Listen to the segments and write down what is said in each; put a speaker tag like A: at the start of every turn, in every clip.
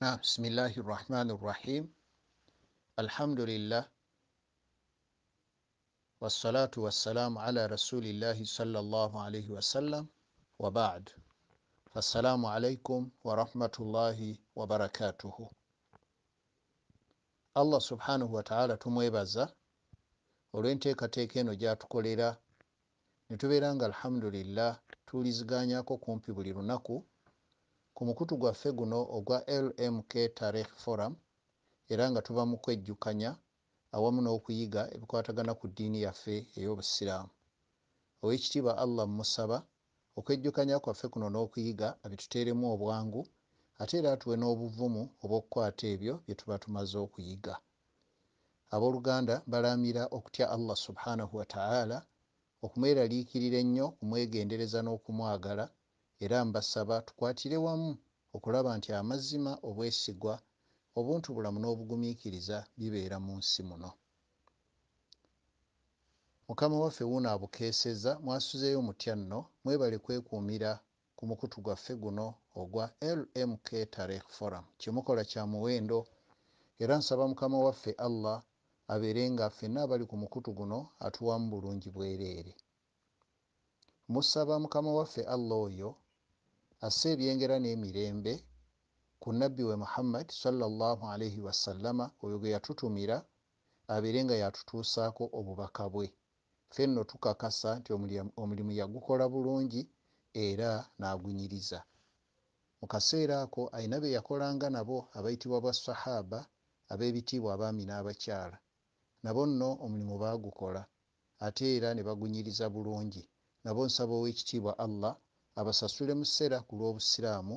A: Na bismillahi rahmani rahim, alhamdulillah wassalatu wassalamu ala rasulillahi sallallahu alaihi wasallam, wabad. Assalamu alaikum wa wabarakatuhu. Allah subhanahu wataala tumwebaza olw'enteekateeka eno gyatukolera ne nga alhamdulillah tuliziganyako kumpi buli lunaku ku mukutu gwaffe guno ogwa lmk tarikh forum era nga tuba mu kwejjukanya awamu n'okuyiga ebikwatagana ku ddiini yaffe ey'obusiraamu owekitiibwa allah mumusaba okwejjukanya kwaffe kuno n'okuyiga abituteeremu obwangu ate era tuwe n'obuvumu obw'okukwata ebyo bye tuba tumaze okuyiga abooluganda balaamira okutya allah subhanahu wataala okumweraliikirira ennyo okumwegendereza n'okumwagala era mbasaba tukwatire wamu okulaba nti amazima obwesigwa obuntu bulamu n'obugumiikiriza bibeera mu nsi muno mukama waffe wuuno abukeeseza mwasuzeeyo mutya nno mwebale kwekuumira ku mukutu gwaffe guno ogwa lmk tarek forum kyemukola kya muwendo era nsaba mukama waffe allah abeerenga ffenna abali ku mukutu guno atuwamu bulungi bwereere musaba mukama waffe allah oyo asse ebyengera n'emirembe ku nabbi we muhammad salllahalaihi wasallama oyo ge yatutumira abeere nga yatutuusaako obubaka bwe fenno tukakasa nti omulimu yagukola bulungi era n'agunyiriza mu kaseera ako ayina be yakolanga nabo abayitibwa ba sahaba ab'ebitiibwa abaami n'abakyala nabo nno omulimu baagukola ate era ne bagunyiriza bulungi nabo nsaba ow'ekitiibwa allah abasasule musera ku lw'obusiraamu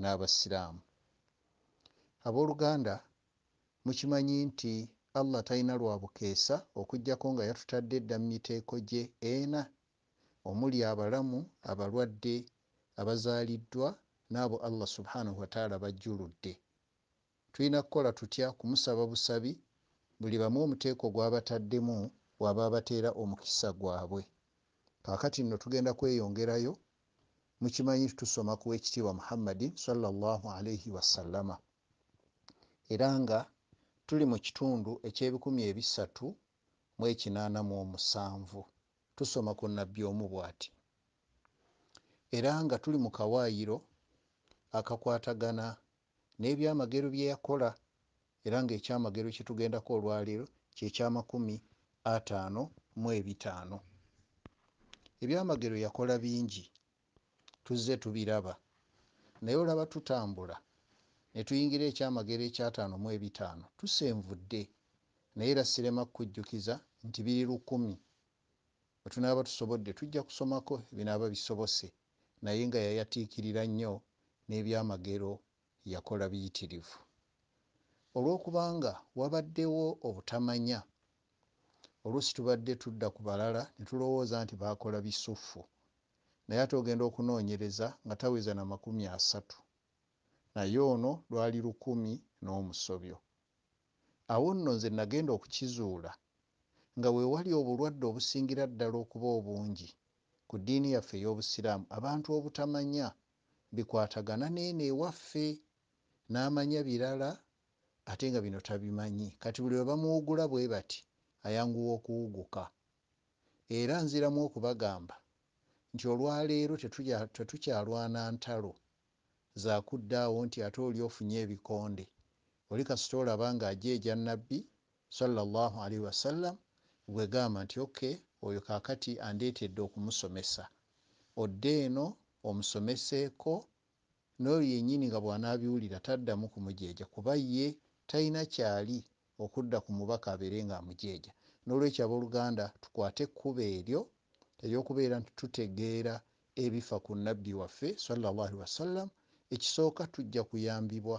A: n'abasiraamu abooluganda mukimanyi nti allah talina lwabukeesa okugyako nga yatutadde edda mu miteeko gye ena omuli abalamu abalwadde abazaaliddwa n'abo allah subhanahu wataala bajjuludde tulina kukola tutya kumusaba busabi buli bamu omuteeko gwabataddemu waba abateera omukisa gwabwe kaakati nno tugenda kweyongerayo mukimanyi tusoma ku wekitiibwa muhammadi salllah alaihi wasallama era nga tuli mu kitundu eky'ebikumi ebisatu mu ekinaana mu omusanvu tusoma ku nabbi omu bwati era nga tuli mu kawaayiro akakwatagana n'ebyamagero bye yakola era nga ekyamagero kyetugendako olwaleero kyekyamakumi ataano mu ebitaano ebyamagero yakola bingi tuzze tubiraba naye olaba tutambula ne tuyingira ekyamagero ekyataano mu ebitaano tusenvudde naye era sirema kukujjukiza nti biri lukumi bwe tunaaba tusobodde tujja kusomako ebinaaba bisobose naye nga yayatiikirira nnyo n'ebyamagero yakola biyitirivu olwokubanga wabaddewo obutamanya oluusi tubadde tudda ku balala ne tulowooza nti baakola bisuffu naye ate ogenda okunoonyereza nga taweza na makumi asatu naye ono lwali lukumi n'omusobyo awo nno nze nagenda okukizuula nga weewali obulwadde obusingira ddala okuba obungi ku ddiini yaffe ey'obusiraamu abantu obutamanya bikwatagana neeno ewaffe n'amanya birala ate nga bino tabimanyi kati buli lwe bamuwugula bwe bati ayanguwa okuwuguka era nziramu okubagamba nti olwaleero tetukyalwana ntalo zakuddaawo nti ate oli ofunye ebikonde oli kasita olaba ngaajja eja nabbi salli wasallam bwegamba nti ok oyo kaakati andeetedde okumusomesa odde eno omusomeseeko noyo yennyini nga bwanaabiwulira taddamu kumujeeja kuba ye talina kyali okudda ku mubaka abeere ngaamujeeja nolwekyo abooluganda tukwate ekkuba eryo eryokubeera nti tutegeera ebifa ku nabbi waffe salllahali wasallam ekisooka tujja kuyambibwa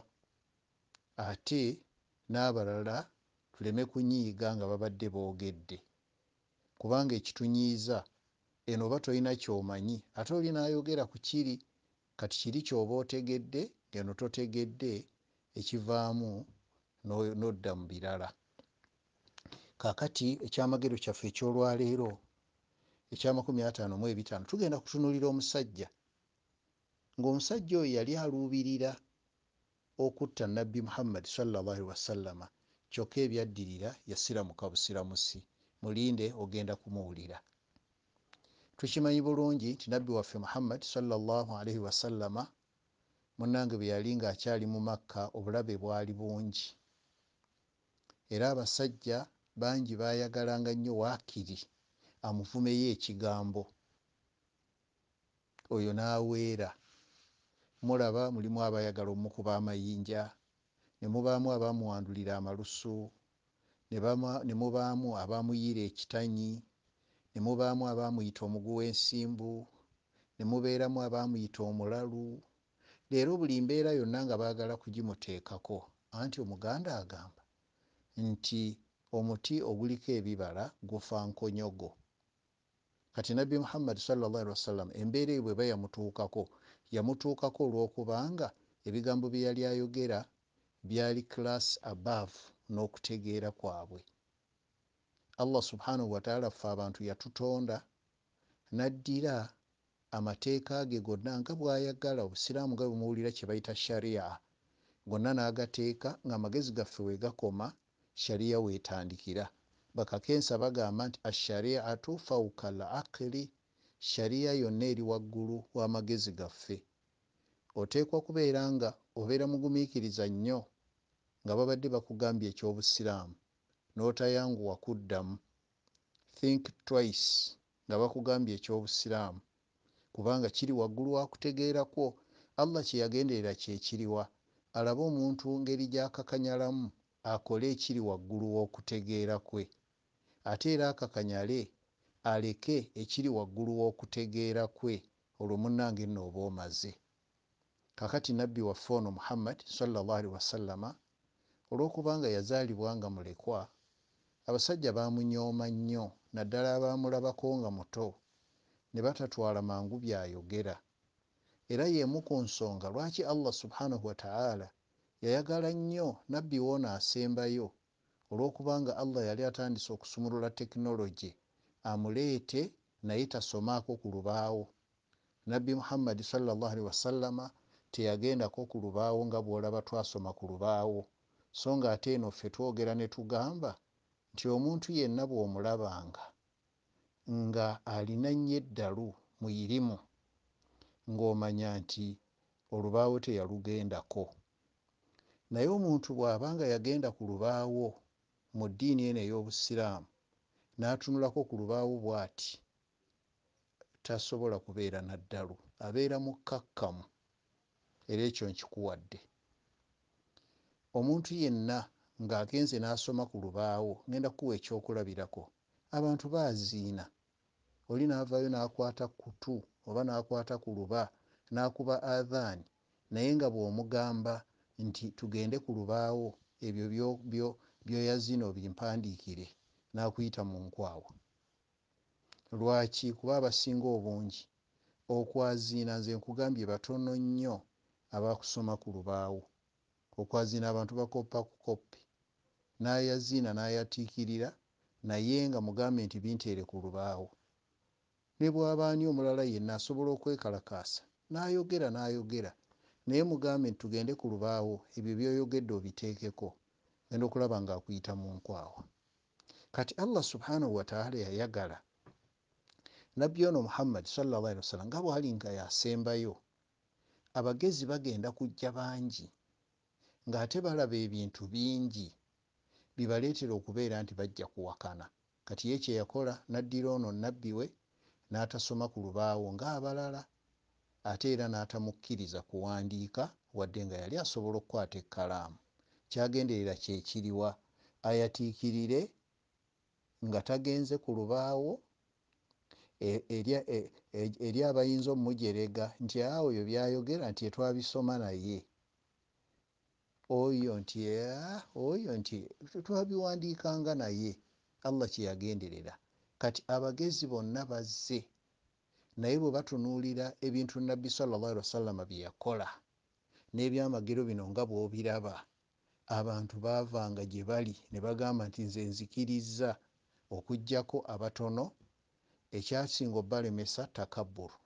A: ate n'abalala tuleme kunyiiga nga babadde boogedde kubanga ekitunyiiza eno oba tolina kyomanyi ate oli naayogera ku kiri kati kiri kyoba otegedde ngeno totegedde ekivaamu nodda mu birala kakati ekyamagero kyaffe ekyolwaleero ekya55 tugenda kutunulira omusajja ng'omusajja oyo yali aluubirira okutta nabbi muhammadi salallahi wasallama kyokka ebyaddirira yasiramuka busiramusi mulinde ogenda kumuwulira tukimanyi bulungi nti nabbi waffe muhammadi salallahalaihi wasallama munange bwe yali ng'akyali mu makka obulabe bwali bungi era abasajja bangi baayagalanga nnyo waakiri amufumeyo ekigambo oyo naweera mulaba mulimu abayagala omukuba amayinja nemubaamu abamuwandulira amalusu nemubaamu abamuyira ekitanyi nemubaamu abamuyita omuguwa ensimbu nemubeeramu abamuyita omulalu leero buli mbeera yonna nga baagala kugimuteekako anti omuganda agamba nti omuti oguliko ebibala gufa nkonyogo kati nabbi muhammadi salallahali wasallam embeera ebwe eba yamutuukako yamutuukako olwokubanga ebigambo bye yali ayogera byali class above n'okutegeera kwabwe allah subhanahu wataala ffe abantu yatutonda naddira amateeka ge gonna nga bwayagala obusiraamu nga bwemuwulira kyebaita sharia gonna n'agateeka ngaamagezi gaffe we gakoma shariya weetandikira bakakensa bagamba nti ashariatu fauka lakiri shariya yonna eri waggulu w'amagezi gaffe oteekwa kubeera nga obeera mugumiikiriza nnyo nga babadde bakugambye ekyobusiraamu n'otayanguwa kuddamu think twice nga bakugambye ekyobusiraamu kubanga kiri waggulu wakutegeerakwo allah kye yagenderera kyekiriwa alabe omuntu ngeri gy'akakanyalamu akole ekiri waggulu w'okutegeera kwe ate era akakanyale aleke ekiri waggulu w'okutegeera kwe olwo munange nno oba omaze kakati nabbi waffe ono muhammad salllahali wasallama olw'okubanga yazaalibwa nga mulekwa abasajja baamunyooma nnyo naddala abaamulabako nga muto ne batatwala mangu byayogera era yeemu ku nsonga lwaki allah subhanahu wataala yayagala nnyo nabbi woono asembayo olwokubanga allah yali atandise okusumulula tekinologi amuleete naye tasomaako ku lubaawo nabbi muhammadi salllahalii wasallama teyagendako ku lubaawo nga bwolaba twasoma ku lubaawo so nga ate eno ffe twogera ne tugamba nti omuntu yenna bw'omulabanga nga alina nnyo eddalu mu irimu ng'omanya nti olubaawo teyalugendako naye omuntu bw'abanga yagenda ku lubaawo mu ddiini eno ey'obusiraamu n'atunulako ku lubaawo bw'ati tasobola kubeera naddalu abeera mu kkakkamu era ekyo nkikuwadde omuntu yenna ng'agenze n'asoma ku lubaawo ŋenda kukuwa ekyokulabirako abantu baaziina oli naavaayo n'akwata kutu oba n'akwata ku luba n'akuba adhaani naye nga bw'omugamba nti tugende ku lubaawo ebyo byo byoya zino bimpandiikire nakuyita munkwawa lwaki kuba abasinga obungi okwaziina nze nkugambye batono nnyo abakusoma ku lubaawo okwaziina abantu bakoppa ku koppi nayaziina nayatiikirira naye nga mugambe nti bintere ku lubaawo ne bwabaani omulala yenna asobola okwekalakaasa nayogera nayogera naye mugambe nti tugende ku lubaawo ebyo byoyogedde obiteekeko genda okulaba ngaakuyita munkwawa kati allah subhanahu wataala yayagala nabbi ono muhammadi sallawasalam nga bwali nga yasembayo abagezi bagenda kujja bangi ng'ate balaba ebintu bingi bibaleetera okubeera nti bajja kuwakana kati ye kyeyakola naddira ono nabbi we n'atasoma ku lubaawo ng'abalala ate era n'atamukkiriza kuwandiika wadde nga yali asobola okukwata ekkalaamu kyagenderera kyekiriwa ayatiikirire nga tagenze ku lubaawo e, eri e, e, abayinza omumujerega nti awo yo byayogera nti etwabisoma naye oyo nti ah, oyo nti twabiwandiikanga naye allah kyeyagenderera kati abagezi bonna bazze naye bwe batunuulira ebintu nabbi salllahali wasallama byeyakola n'ebyamagero bino nga bw'obiraba abantu baavanga gye bali ne bagamba nti nze nzikirizza okugyako abatono ekyasinga obbalemesa takabburu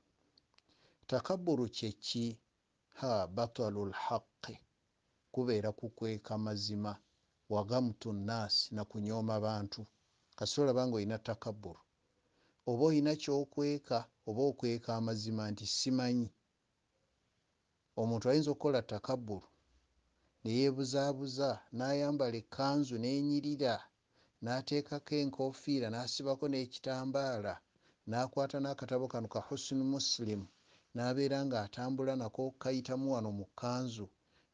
A: takabburu kyeki ha batalu lhaqi kubeera kukweka mazima wagamtu nnaasi nakunyooma bantu kasite olabanga olina takabburu oba olina kyokweka oba okweka amazima nti simanyi omuntu ayinza okukola takabburu ne yeebuzaabuza n'ayambala ekkanzu n'enyirira n'ateekako enkoofiira n'asibako n'ekitambaala n'akwata n'akatabo kano ka husini musilimu n'abeera ng'atambula nako kayitamu wano mu kkanzu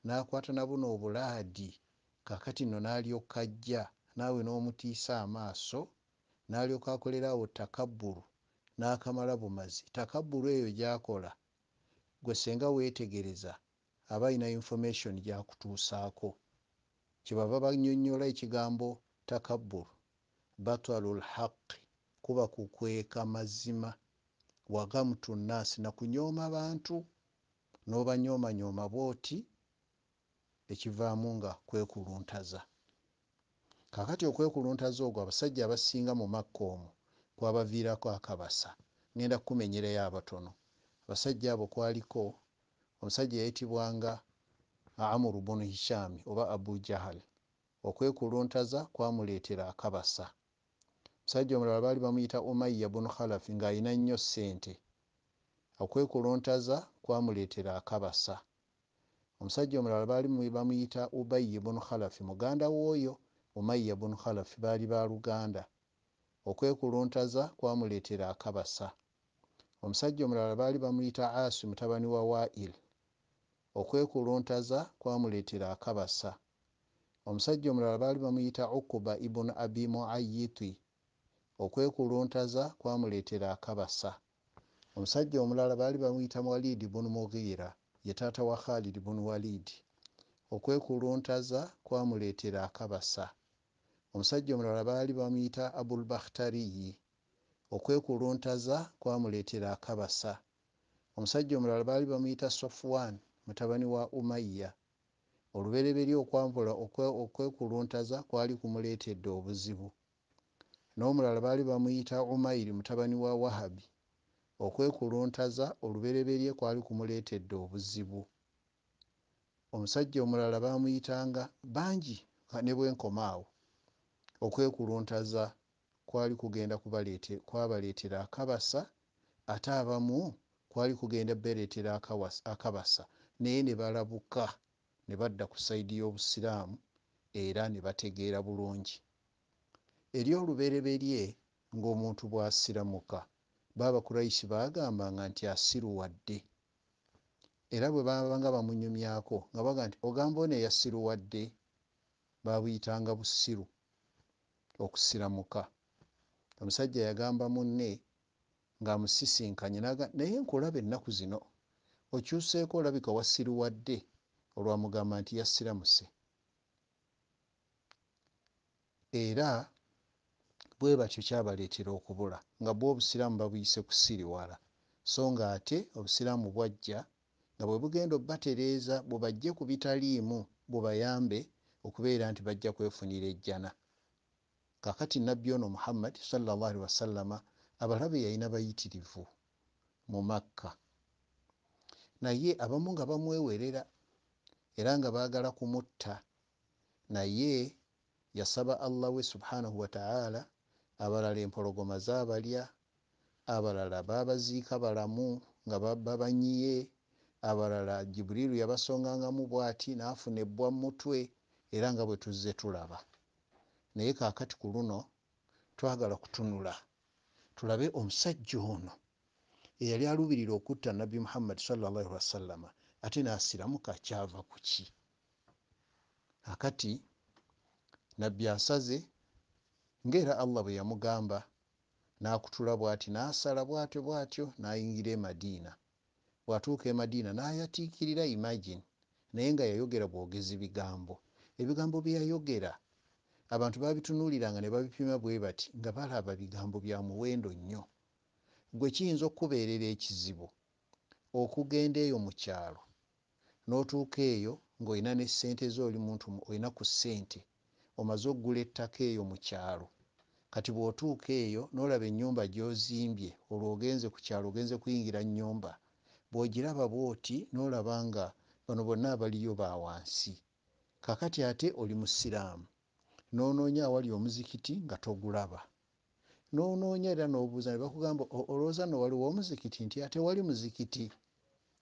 A: n'akwata nabo n'obulaadi kakati nno n'alyokkajja naawe n'omutiisa amaaso n'alyoka akolerawo takabbulu n'akamala bumazi takabbulu eyo gy'akola gwe senga weetegereza aba alina information gyakutuusaako kyebava banyonyola ekigambo takabur batalu lhaqi kuba kukweka mazima wagamtu nnaasi nakunyooma bantu n'obanyoomanyooma bwoti ekivaamu nga kwekuluntaza kakati okwekuluntaza ogwo abasajja abasinga mu makka omwo kwabaviirako akabasa ŋenda kukumenyerayo abatono abasajja abo kwaliko omusajja yayitibwanga amuru bunu hishami oba abu jahal okwekuluntaza kwamuleetera akabasa omusajja omulala baali bamuyita umaya bunu khalafi ngaayina nnyo sente okwekuluntaza kwamuleetera akabasa omusajja omulala baali bamuyita ubayi bunu khalafi muganda woyo umaya bunu khalafi baali baluganda okwekuluntaza kwamuleetera akabasa omusajja omulala baali bamuyita asi mutabani wa wail okwekuluntaza kwamuleetera akabasa omusajja omulala baali bamuyita ukuba ibunu abi muayiti okwekuluntaza kwamuleetera akabasa omusajja omulala baali bamuyita walidi bunu mugiira yetaata wa khalidi bunu walidi okwekuluntaza kwamuleetera akabasa omusajja omulala baali bamuyita abulbakhtariyi okwekuluntaza kwamuleetera akabasa omusajja omulala baali bamuyita sofwan mutabani wa umayiya olubereberye okwambula okwekuluntaza kwali kumuleetedde obuzibu n'omulala baali bamuyita umayiri mutabani wa wahabi okwekuluntaza olubereberye kwali kumuleetedde obuzibu omusajja omulala baamuyitanga bangi ne bwenkoma awo okwekuluntaza kwali kugenda kubaleete kwabaleetera akabasa ate abamu kwali kugenda bbaleetera akabasa naye ne balabuka ne badda ku sayidi y'obusiraamu era ne bategeera bulungi eri olubereberye ng'omuntu bw'asiramuka baaba kurayisi baagambanga nti asiruwadde era bwe babanga bamunyumyako nga baga nti ogamba ono eyasiruwadde babuyitanga busiru okusiramuka omusajja yagamba munne ng'amusisinkanye naga naye nkulaba ennaku zino okyuseeko olabika owasiruwadde olwamugamba nti yasiramuse era bwe batyo kyabaleetera okubula nga bwe obusiraamu babuyise kusiriwala so nga ate obusiraamu bwajja nga bwe bugenda obbatereeza bubajje ku bitaliimu bubayambe okubeera nti bajja kwefunira ejjana kakati nabbi ono muhammad salllahalihi wasallama abalabe yalina bayitirivu mu makka naye abamu nga bamwewerera era nga baagala kumutta naye yasaba allah we subhanahu wataala abalala empologoma zaabalya abalala baabaziika balamu nga babanyiye abalala jibuliiru yabasongangamu bwati naafuna ebbwa mutwe era nga bwe tuzze tulaba naye kaakati ku luno twagala kutunula tulabe omusajja ono eyali alubirira okutta nabbi muhammad salallahi wasallama ate nasiramuka kyava ku ki akati nabbi asaze ngaera allah bwe yamugamba nakutula bwati nasala bwatyo bwatyo nayingira emadiina bwatuuka emadiina nayatikirira imagine naye nga yayogera bwogezi bigambo ebigambo byeyayogera abantu babitunuliranga ne babipima bwe bati nga balaba bigambo bya muwendo nnyo gwe kiyinza okubeerera ekizibu okugenda eyo mu kyalo n'otuuka eyo ng'olina nesente ze oli muntu olina ku ssente omaze okugula ettaka eyo mu kyalo kati bw'otuuka eyo n'olaba ennyumba gy'ozimbye olwo ogenze ku kyalo ogenze kuyingira nnyumba bw'ogiraba bw'oti n'olaba nga bano bonna abaliyo ba wansi kakati ate oli musiraamu noonoonya awali omuzikiti nga togulaba noonoonya era noobuuza ne bakugamba olowooza nowaliwo omuzikiti nti atewali muzikiti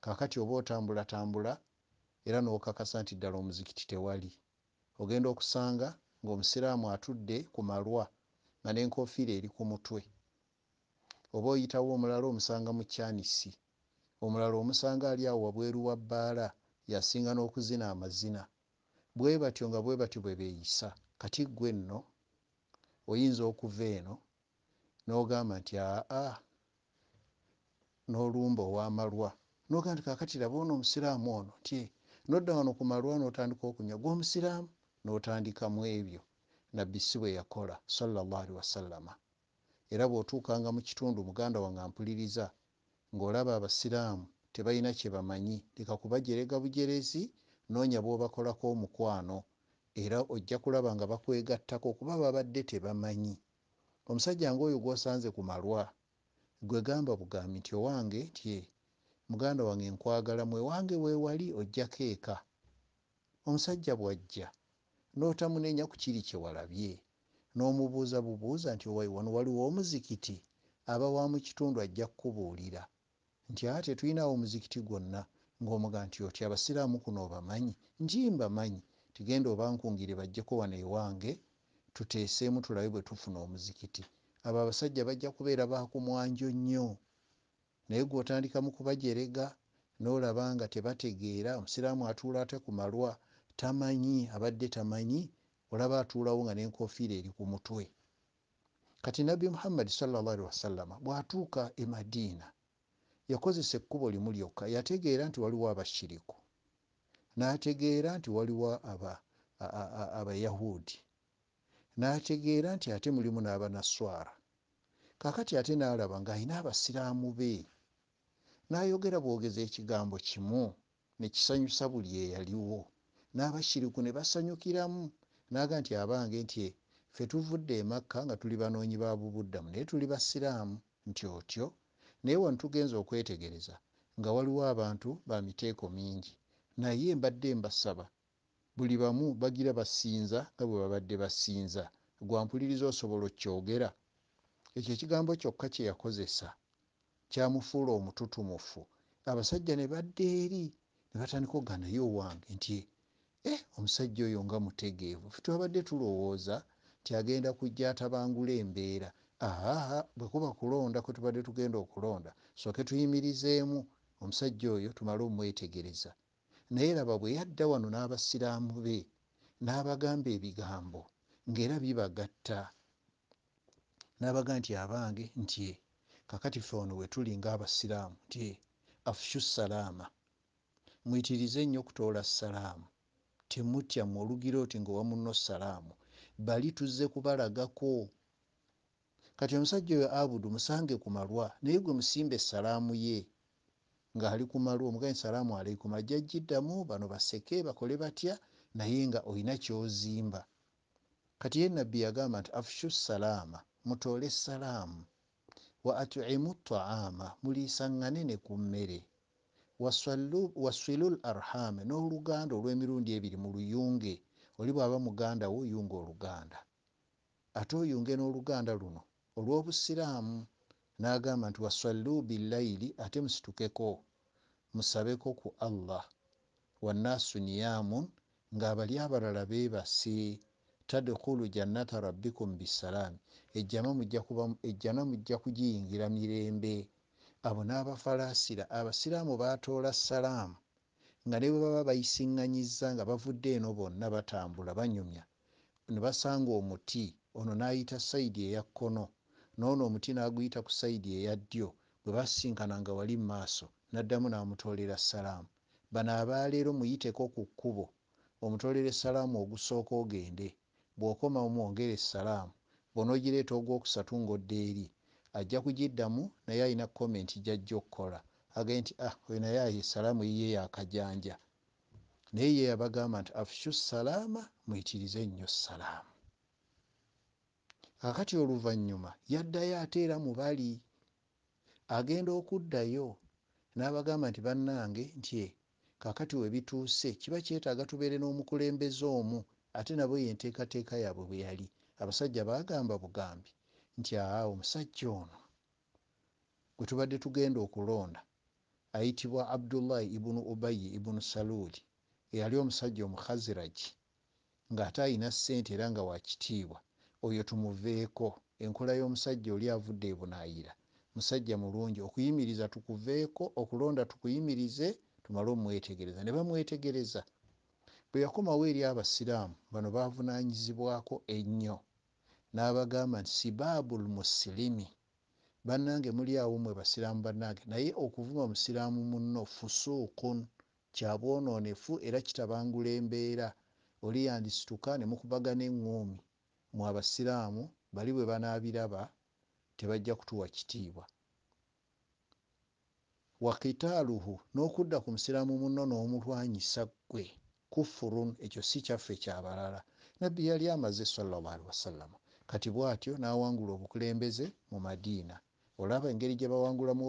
A: kakati oba otambulatambula era nookakasa nti ddala omuzikiti tewali ogenda okusanga ngaomusiraamu atudde ku malwa nga nenkofiira eri ku mutwe oba oyitawo omulala omusanga mu kyanisi omulala omusanga ali awo wabweru wa bbaala yasinga n'okuzina amazina bwe batyo nga bwe batyo bwe beeyisa kati ggwe nno oyinza okuva eno nogamba nti aa nolumba owamalwa nogamba nti kakati laba ono omusiraamu ono ti nodda wano ku malwa notandika okunywa gwomusiraamu notandikamu ebyo nabbi si bwe yakola salallahalii wasallama era bwotuukanga mu kitundu muganda wange mpuliriza ngaolaba abasiraamu tebalina kyebamanyi leka kubajerega bujerezi noonya bwobakolako omukwano era ojja kulaba nga bakwegattako kuba babadde tebamanyi omusajja ngaoyo gwosanze ku malwa gwe gamba bugambi nti owange tye muganda wange nkwagala mwewange wewali ojjako eka omusajja bwajja notamunenya ku kiri kyewalabye nomubuuza bubuuza nti owaiwano waliwo omuzikiti aba wa mukitundu ajja kukubuulira nti ate tulinawo omuzikiti gwonna ngaomugaa nti otya abasiraamu kuno obamanyi nti mbamanyi tigenda obankungire bajjeko wano ewange tuteesemu tulabe bwe tufuna omuzikiti abo abasajja bajja kubeera bakumwanjo nnyo naye gweotandikamu kubajerega nolaba nga tebategeera omusiraamu atuula ate ku malwa tamanyi abadde tamanyi olaba atuulawo nga nenkofiira eri ku mutwe kati nabbi muhammadi salllahalii wasallama bwatuuka e madiina yakozesa ekkubo limu lyokka yategeera nti waliwo abashiriku nategeera nti waliwo abayahudi aba, aba n'ategeera nti ate mulimu n'abanaswara kakati ate n'alaba ng'alina abasiraamu be n'ayogera bwogeza ekigambo kimu ne kisanyusa buli eyaliwo n'abakiriku ne basanyukiramu naaga nti abange nti fe tuvudde emakka nga tuli banoonyi ba bubuddamu naye tuli basiraamu nti otyo naye wano tugenza okwetegereza nga waliwo abantu ba miteeko mingi naye mbadde mbasaba buli bamu bagira basinza nga bwe babadde basinza gwampuliriza osobola okyogera ekyo ekigambo kyokka kyeyakozesa kyamufuula omututumufu abasajja ne badda eri ne batandika oga naye owange nti e omusajja oyo nga mutegeevu fe twabadde tulowooza nti agenda kujja atabangula embeera aaa bwekuba kulonda kwe tubadde tugenda okulonda soke tuyimirizeemu omusajja oyo tumale omumwetegereza naye raba bwe yadda wano n'abasiraamu be n'abagamba ebigambo ng'era bibagatta n'abagamba nti abange nti kakati fe ono wetuli ng'abasiraamu nti afshu salaama mwitirize nnyo okutoola salaamu temutya muolugiro oti ngaowa muno salaamu bali tuzze kubalagako kati omusajja oyo abudu musange ku malwa naye gwe musimba essalaamu ye ngaali kumala omugae salaamu aleikum ajja jiddamu bano baseke bakole batya naye nga oyina kyozimba kati ye nabbi yagamba nti afshu salaama mutoole salaamu wa atimu taama muliisaŋŋane ne ku mmere waswilu l arhaami n'oluganda olw'emirundi ebiri mu luyunge oli bw'aba mugandawo oyunga oluganda ate oyunge n'oluganda luno olw'obusiraamu nagamba nti wasalu bilaili ate musitukeko musabeko ku allah wanasu niyamun ngaabali abalala bebase tadkulu jannata rabikum bisalaami ejjana mujja kugiyingira mirembe abo n'abafalasira abasiraamu batoola salaamu nga ne bwe baba bayisiŋŋanyiza nga bavudde eno bonna batambula banyumya ne basanga omuti ono n'ayita saidi eya kkono noono omuti n'aguyita ku sayidi eya ddyo bwe basinkana nga wali mu maaso n'addamu n'amutoolera salaamu bano abaleero muyiteko ku kkubo omutoolera essalaamu ogusooka ogende bw'okoma omwongera essalaamu bw'onoogireeta ogwokusatu ng'odda eri ajja kugiddamu naye alina kkomenti gyajja okukola age nti a ah, oyo naye ayo essalaamu yiye yakajanja naye ye yabagamba nti afusu salaama muyitirize nnyo salaamu kakati oluvanyuma yaddayo ate era mubali agenda okuddayo n'abagamba nti bannange ntye kakati webituuse kiba kyetaaga tubeere n'omukulembeze omu ate nabwe yenteekateeka yaabwe bwe yali abasajja baagamba bugambi nti aa omusajja ono gwe tubadde tugenda okulonda ayitibwa abdullahi ibunu ubayi ibunu saluuli eyali omusajja omukhaziragi ng'ate ayina ssente era nga wakitiibwa oyo tumuveeko enkola y'omusajja oli avudde ebunaayira musajja mulungi okuyimiriza tukuveeko okulonda tukuyimirize tumale omwetegereza ne bamwetegereza bwe yakomawo eri abasiraamu bano baavunaanyizibwako ennyo n'abagamba nti sibaabul musilimi bannange muli awo mwe basiraamu bannange naye okuvuma musiraamu muno fusuukun kyabwonoonefu era kitabangula embeera oli yandisituka ne mukubaga n'eŋŋoomi mwe abasiraamu bali bwe banaabiraba tebajja kutuwa kitiibwa wakitaaluhu n'okudda ku musiraamu muno n'omulwanyisa ggwe kufurun ekyo si kyaffe kyabalala nabbi yali amaze salallahu wasallama kati bw'atyo n'awangula obukulembeze mu madiina olaba engeri gye bawangulamu